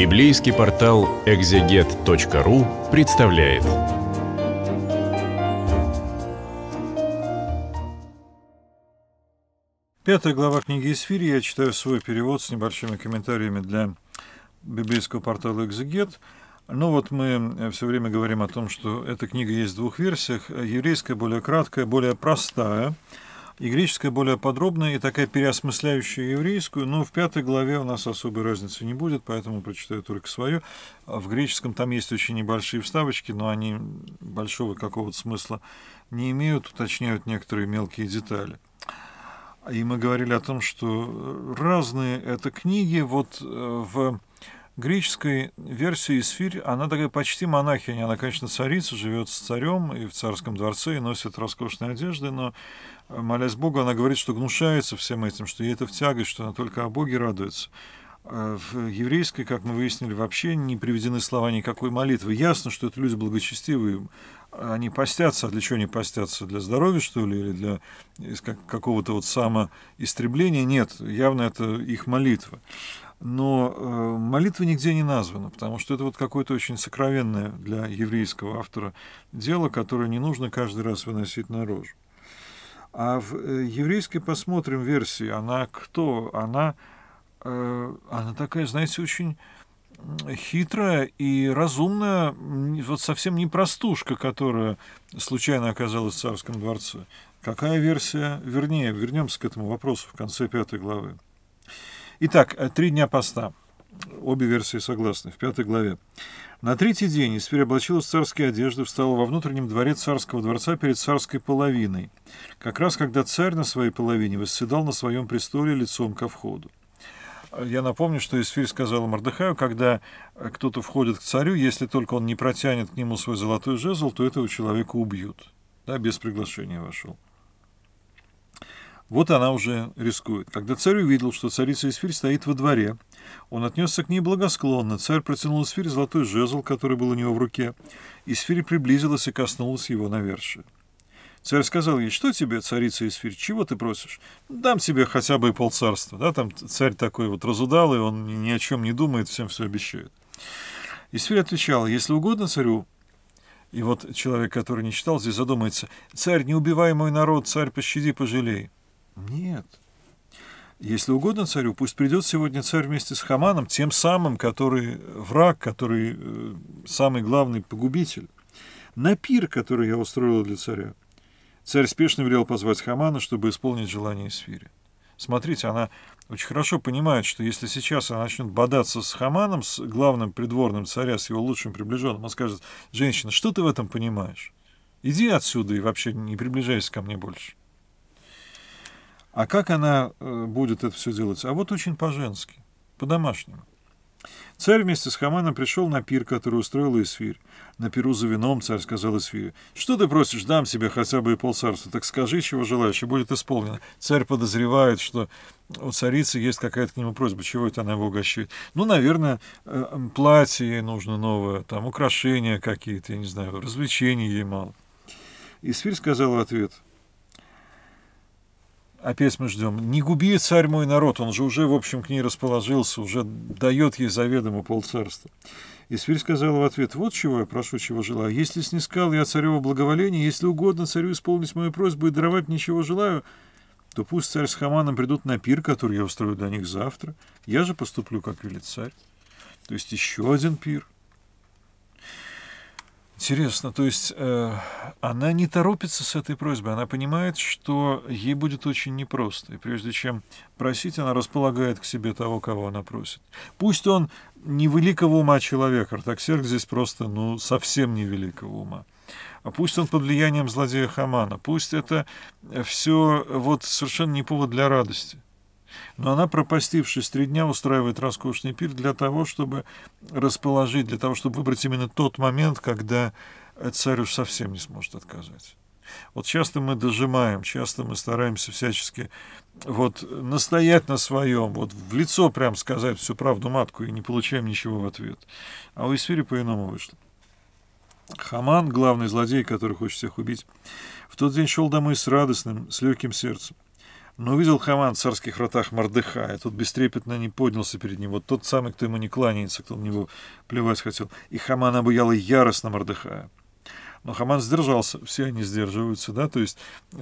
Библейский портал экзегет.ру представляет. Пятая глава книги Исфири. Я читаю свой перевод с небольшими комментариями для библейского портала «Экзегет». Ну вот мы э, все время говорим о том, что эта книга есть в двух версиях. Еврейская более краткая, более простая – и греческая более подробная, и такая переосмысляющая еврейскую, но ну, в пятой главе у нас особой разницы не будет, поэтому прочитаю только свою. В греческом там есть очень небольшие вставочки, но они большого какого-то смысла не имеют, уточняют некоторые мелкие детали. И мы говорили о том, что разные это книги. Вот э, в греческой версии Сфирь, она такая почти монахиня. Она, конечно, царица, живет с царем и в царском дворце, и носит роскошные одежды, но, молясь Богу, она говорит, что гнушается всем этим, что ей это в тягость, что она только о Боге радуется. А в еврейской, как мы выяснили, вообще не приведены слова никакой молитвы. Ясно, что это люди благочестивые, они постятся, а для чего они постятся? Для здоровья, что ли, или для какого-то вот самоистребления? Нет, явно это их молитва но э, молитва нигде не названа, потому что это вот какое-то очень сокровенное для еврейского автора дело, которое не нужно каждый раз выносить наружу. А в э, еврейской посмотрим версии, она кто? Она, э, она такая, знаете, очень хитрая и разумная, вот совсем не простушка, которая случайно оказалась в царском дворце. Какая версия вернее? Вернемся к этому вопросу в конце пятой главы. Итак, э, три дня поста. Обе версии согласны, в пятой главе. На третий день Исфирь облачилась царские одежды, встала во внутреннем дворе царского дворца перед царской половиной, как раз когда царь на своей половине восседал на своем престоле лицом ко входу. Я напомню, что Исфирь сказал Мордыхаю, когда э, кто-то входит к царю, если только он не протянет к нему свой золотой жезл, то этого человека убьют. Да, без приглашения вошел. Вот она уже рискует. Когда царь увидел, что царица Эсфирь стоит во дворе, он отнесся к ней благосклонно. Царь протянул Эсфирь золотой жезл, который был у него в руке. Эсфирь приблизилась и коснулась его навершия. Царь сказал ей, что тебе, царица Эсфирь, чего ты просишь? Дам тебе хотя бы и полцарства. Да, там царь такой вот разудалый, он ни о чем не думает, всем все обещает. Эсфирь отвечала, если угодно царю, и вот человек, который не читал, здесь задумается, «Царь, неубиваемый народ, царь, пощади, пожалей». Нет. Если угодно царю, пусть придет сегодня царь вместе с Хаманом, тем самым, который враг, который э, самый главный погубитель, на пир, который я устроил для царя. Царь спешно велел позвать Хамана, чтобы исполнить желание Сфири. Смотрите, она очень хорошо понимает, что если сейчас она начнет бодаться с Хаманом, с главным придворным царя, с его лучшим приближенным, она скажет, женщина, что ты в этом понимаешь? Иди отсюда и вообще не приближайся ко мне больше. А как она э, будет это все делать? А вот очень по-женски, по-домашнему. Царь вместе с Хаманом пришел на пир, который устроил Эсфирь. На пиру за вином царь сказал Эсфирю, «Что ты просишь? Дам себе хотя бы и полцарства. Так скажи, чего желаешь, и будет исполнено». Царь подозревает, что у царицы есть какая-то к нему просьба, чего это она его угощает. Ну, наверное, э, платье ей нужно новое, там, украшения какие-то, я не знаю, развлечений ей мало. Эсфирь сказал в ответ – опять а мы ждем. Не губи, царь мой народ, он же уже, в общем, к ней расположился, уже дает ей заведомо полцарства. И Свирь сказал в ответ, вот чего я прошу, чего желаю. Если снискал я царево благоволение, если угодно царю исполнить мою просьбу и даровать ничего желаю, то пусть царь с Хаманом придут на пир, который я устрою для них завтра. Я же поступлю, как велит царь. То есть еще один пир – Интересно, то есть э, она не торопится с этой просьбой, она понимает, что ей будет очень непросто. И прежде чем просить, она располагает к себе того, кого она просит. Пусть он не великого ума человек, Артаксерк здесь просто, ну, совсем не великого ума. А пусть он под влиянием злодея Хамана, пусть это все вот совершенно не повод для радости. Но она, пропастившись три дня, устраивает роскошный пир для того, чтобы расположить, для того, чтобы выбрать именно тот момент, когда царь уж совсем не сможет отказать. Вот часто мы дожимаем, часто мы стараемся всячески вот настоять на своем, вот в лицо прям сказать всю правду матку и не получаем ничего в ответ. А у Исфири по-иному вышло. Хаман, главный злодей, который хочет всех убить, в тот день шел домой с радостным, с легким сердцем. Но увидел Хаман в царских вратах Мордыхая, тот бестрепетно не поднялся перед ним, вот тот самый, кто ему не кланяется, кто на него плевать хотел. И Хаман обуяла яростно Мордыхая. Но Хаман сдержался, все они сдерживаются, да, то есть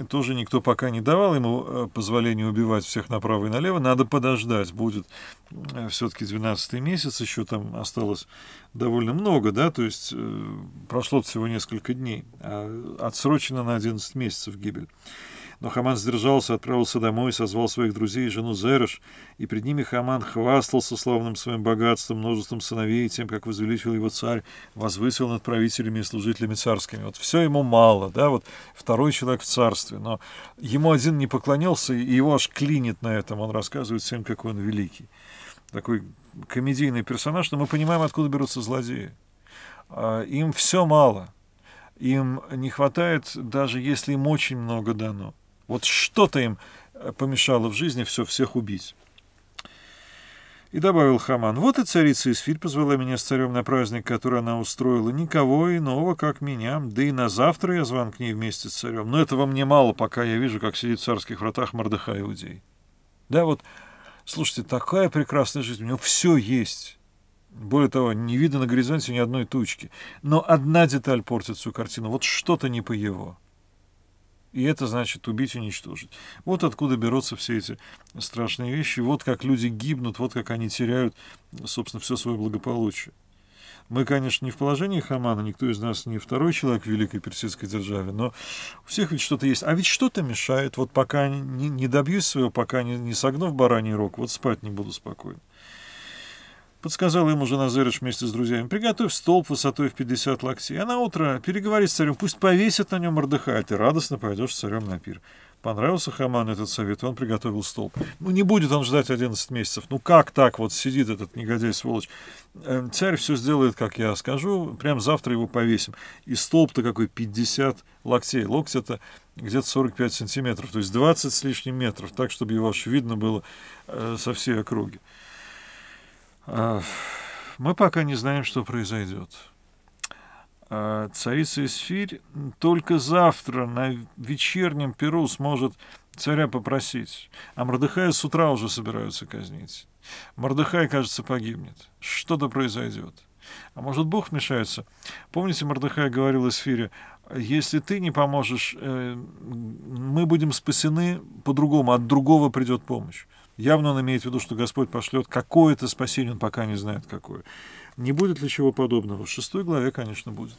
тоже никто пока не давал ему э, позволения убивать всех направо и налево, надо подождать, будет э, все-таки 12 месяц, еще там осталось довольно много, да, то есть э, прошло всего несколько дней, а отсрочено на 11 месяцев гибель. Но Хаман сдержался, отправился домой, созвал своих друзей и жену Зерыш, и пред ними Хаман хвастался славным своим богатством, множеством сыновей, тем, как возвеличил его царь, возвысил над правителями и служителями царскими. Вот все ему мало, да, вот второй человек в царстве, но ему один не поклонился, и его аж клинит на этом, он рассказывает всем, какой он великий. Такой комедийный персонаж, но мы понимаем, откуда берутся злодеи. А, им все мало, им не хватает, даже если им очень много дано. Вот что-то им э, помешало в жизни все всех убить. И добавил Хаман, вот и царица Исфирь позвала меня с царем на праздник, который она устроила, никого иного, как меня, да и на завтра я зван к ней вместе с царем. Но этого мне мало, пока я вижу, как сидит в царских вратах Мордыха Иудей. Да, вот, слушайте, такая прекрасная жизнь, у него все есть. Более того, не видно на горизонте ни одной тучки. Но одна деталь портит всю картину, вот что-то не по его. И это значит убить, и уничтожить. Вот откуда берутся все эти страшные вещи. Вот как люди гибнут, вот как они теряют, собственно, все свое благополучие. Мы, конечно, не в положении Хамана, никто из нас не второй человек в великой персидской державе, но у всех ведь что-то есть. А ведь что-то мешает. Вот пока не, не добьюсь своего, пока не, не согнув бараний рог, вот спать не буду спокойно подсказал ему жена Зерыш вместе с друзьями. «Приготовь столб высотой в 50 локтей, а на утро переговори с царем, пусть повесят на нем Мордыха, а ты радостно пойдешь с царем на пир». Понравился Хаману этот совет, он приготовил столб. Ну, не будет он ждать 11 месяцев. Ну, как так вот сидит этот негодяй-сволочь? Эм, царь все сделает, как я скажу, прям завтра его повесим. И столб-то какой, 50 локтей. Локоть это где-то 45 сантиметров, то есть 20 с лишним метров, так, чтобы его аж видно было э, со всей округи. А, мы пока не знаем, что произойдет. А, царица Исфирь только завтра на вечернем перу сможет царя попросить. А Мордыхая с утра уже собираются казнить. Мордыхай, кажется, погибнет. Что-то произойдет. А может, Бог вмешается? Помните, Мордыхай говорил Эсфире, если ты не поможешь, э, мы будем спасены по-другому, от другого придет помощь. Явно он имеет в виду, что Господь пошлет какое-то спасение, он пока не знает какое. Не будет ли чего подобного? В шестой главе, конечно, будет.